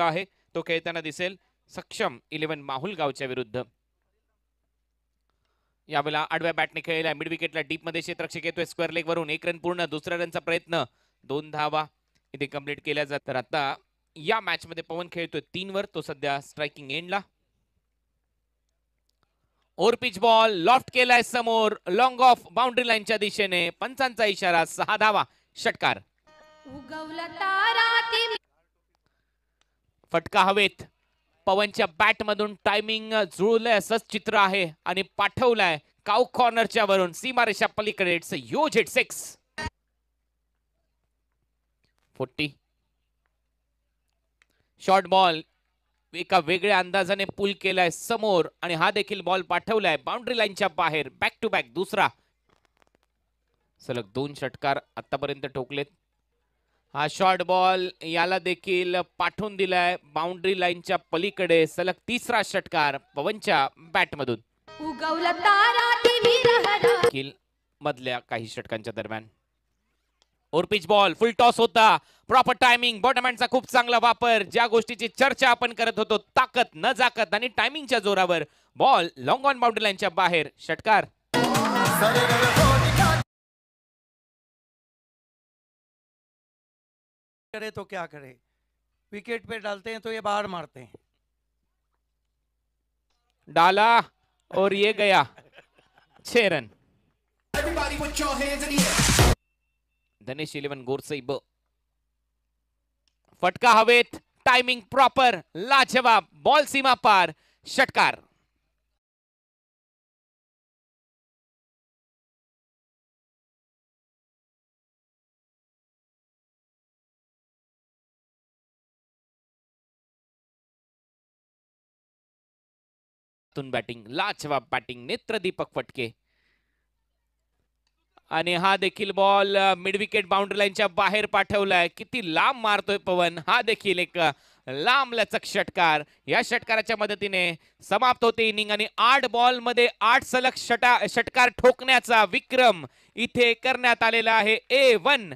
आहे तो खेळताना दिसेल सक्षम इलेव्हन माहुल गावच्या विरुद्ध यावेळेला आडव्या बॅटने खेळला मिड विकेटला डीप मध्ये क्षेत्रक्षक येतोय स्क्वेअर लेग वरून एक रन पूर्ण दुसऱ्या रनचा प्रयत्न दोन धावा इथे कम्प्लीट केल्या जात तर आता या मॅच मध्ये पवन खेळतोय तीन वर तो सध्या स्ट्रायकिंग एंडला ओर पिच बॉल लॉफ्ट केलाय समोर लॉंग ऑफ बाउंड्री लाईनच्या दिशेने पंचांचा इशारा सहा धावा षटकार उगवला तारा फटका हवेत पवनच्या बॅटमधून टायमिंग जुळलंय असंच चित्र आहे आणि पाठवलंय काऊ कॉर्नरच्या वरून सीमारेषा पलीकडे it's use hit six forty short ball एका वेगळ्या अंदाजाने पुल केलाय समोर आणि हा देखील बॉल पाठवलाय बाउंड्री लाईनच्या बाहेर बॅक टू बॅक दुसरा सलग दोन षटकार आतापर्यंत ठोकलेत हा शॉर्ट बॉल याला देखील पाठवून दिलाय बाउंड्री लाईनच्या पलीकडे सलग तिसरा षटकार पवनच्या बॅटमधून मधल्या काही षटकांच्या दरम्यान ओरपीच बॉल फुल टॉस होता प्रॉपर टायमिंग बॉटमॅनचा खूप चांगला वापर ज्या गोष्टीची चर्चा आपण करत होतो ताकत न जाकत आणि टायमिंगच्या जोरावर बॉल लॉंग ऑन बाउंड्री लाईनच्या बाहेर षटकार करे तो क्या करे विकेट पे डालते हैं तो ये बाहर मारते हैं डाला और ये गया छह रन धनेश इलेवन से फटका हवेत टाइमिंग प्रॉपर लाजवाब बॉल सीमा पार षटकार बॅटिंग लाजवाब बॅटिंग नेत्र दीपक फटके आणि हा देखील बॉल मिड विकेट बाउंड्री लाईनच्या बाहेर पाठवलाय किती लांब मारतोय पवन हा देखील एक लांब लचक षटकार या षटकाराच्या मदतीने समाप्त होते इनिंग आणि आठ बॉल मध्ये आठ सलग षटा षटकार ठोकण्याचा विक्रम इथे करण्यात आलेला आहे ए वन